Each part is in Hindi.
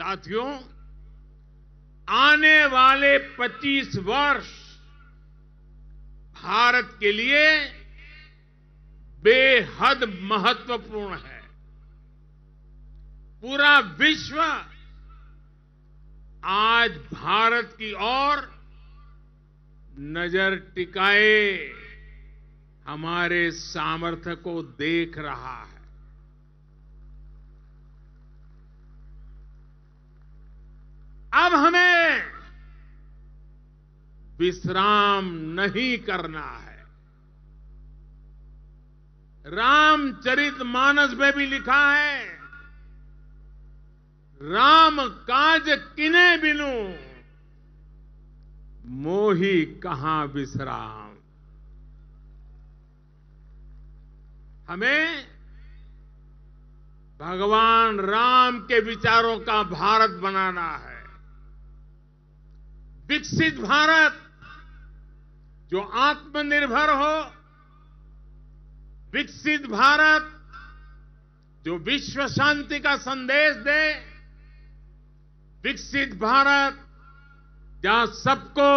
साथियों आने वाले 25 वर्ष भारत के लिए बेहद महत्वपूर्ण है पूरा विश्व आज भारत की ओर नजर टिकाए हमारे सामर्थ्य को देख रहा है अब हमें विश्राम नहीं करना है रामचरित मानस में भी लिखा है राम काज किने बिनु मोही कहां विश्राम हमें भगवान राम के विचारों का भारत बनाना है विकसित भारत जो आत्मनिर्भर हो विकसित भारत जो विश्व शांति का संदेश दे विकसित भारत जहां सबको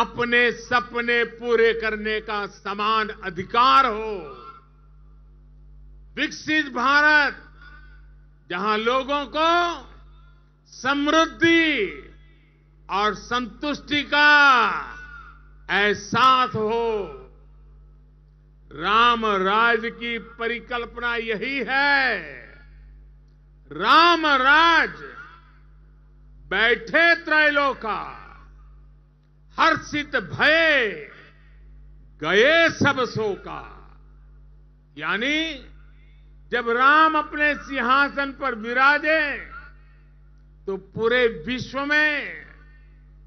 अपने सपने पूरे करने का समान अधिकार हो विकसित भारत जहां लोगों को समृद्धि और संतुष्टि का एहसास हो राम राज की परिकल्पना यही है राम राज बैठे त्रैलोका हर्षित भय गए सब सो का यानी जब राम अपने सिंहासन पर विराजे तो पूरे विश्व में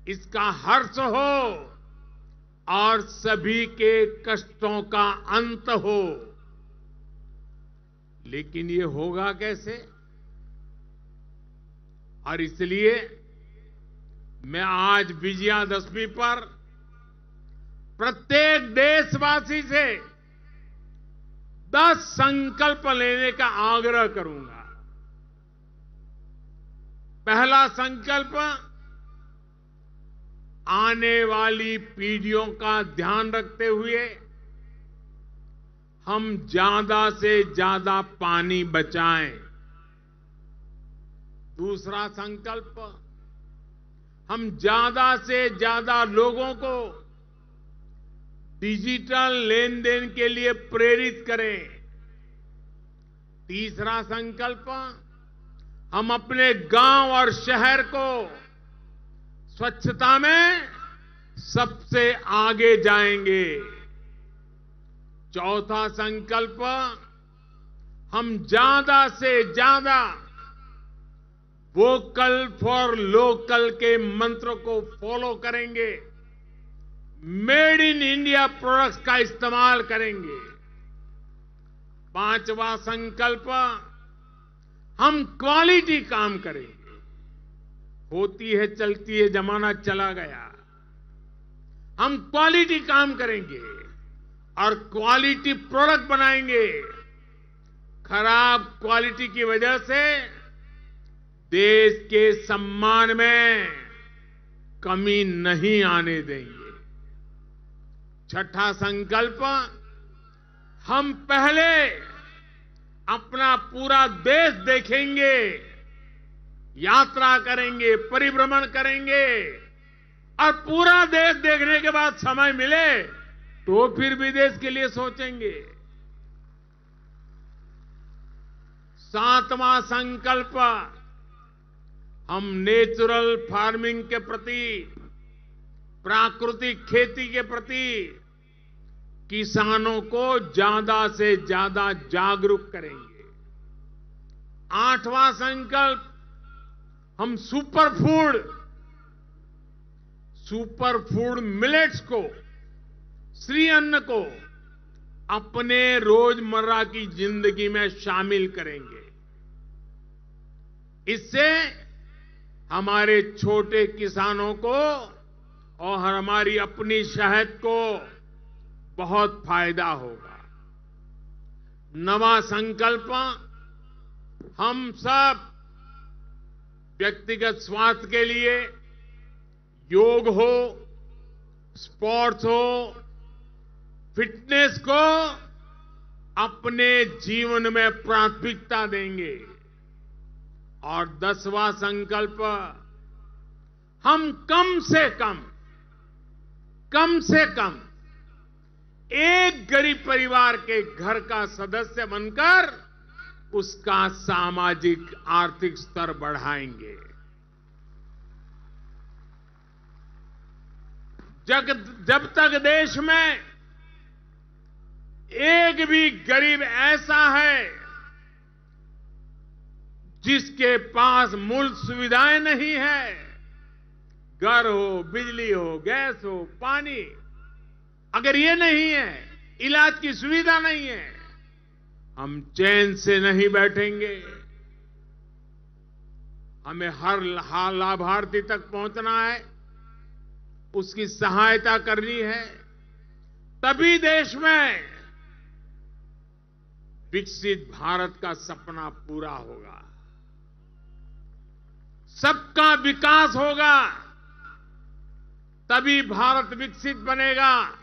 इसका हर्ष हो और सभी के कष्टों का अंत हो लेकिन ये होगा कैसे और इसलिए मैं आज विजयादशमी पर प्रत्येक देशवासी से दस संकल्प लेने का आग्रह करूंगा पहला संकल्प आने वाली पीढ़ियों का ध्यान रखते हुए हम ज्यादा से ज्यादा पानी बचाएं दूसरा संकल्प हम ज्यादा से ज्यादा लोगों को डिजिटल लेन देन के लिए प्रेरित करें तीसरा संकल्प हम अपने गांव और शहर को स्वच्छता में सबसे आगे जाएंगे चौथा संकल्प हम ज्यादा से ज्यादा वोकल फॉर लोकल के मंत्र को फॉलो करेंगे मेड इन इंडिया प्रोडक्ट्स का इस्तेमाल करेंगे पांचवा संकल्प हम क्वालिटी काम करेंगे होती है चलती है जमाना चला गया हम क्वालिटी काम करेंगे और क्वालिटी प्रोडक्ट बनाएंगे खराब क्वालिटी की वजह से देश के सम्मान में कमी नहीं आने देंगे छठा संकल्प हम पहले अपना पूरा देश देखेंगे यात्रा करेंगे परिभ्रमण करेंगे और पूरा देश देखने के बाद समय मिले तो फिर विदेश के लिए सोचेंगे सातवां संकल्प हम नेचुरल फार्मिंग के प्रति प्राकृतिक खेती के प्रति किसानों को ज्यादा से ज्यादा जागरूक करेंगे आठवां संकल्प हम super food super food millets को श्री अन्न को अपने रोजमर्रा की जिंदगी में शामिल करेंगे इससे हमारे छोटे किसानों को और हमारी अपनी शहद को बहुत फायदा होगा नवा संकल्प हम सब व्यक्तिगत स्वास्थ्य के लिए योग हो स्पोर्ट्स हो फिटनेस को अपने जीवन में प्राथमिकता देंगे और दसवां संकल्प हम कम से कम कम से कम एक गरीब परिवार के घर का सदस्य बनकर उसका सामाजिक आर्थिक स्तर बढ़ाएंगे जग जब तक देश में एक भी गरीब ऐसा है जिसके पास मूल सुविधाएं नहीं है घर हो बिजली हो गैस हो पानी अगर ये नहीं है इलाज की सुविधा नहीं है हम चैन से नहीं बैठेंगे हमें हर लाभार्थी तक पहुंचना है उसकी सहायता करनी है तभी देश में विकसित भारत का सपना पूरा होगा सबका विकास होगा तभी भारत विकसित बनेगा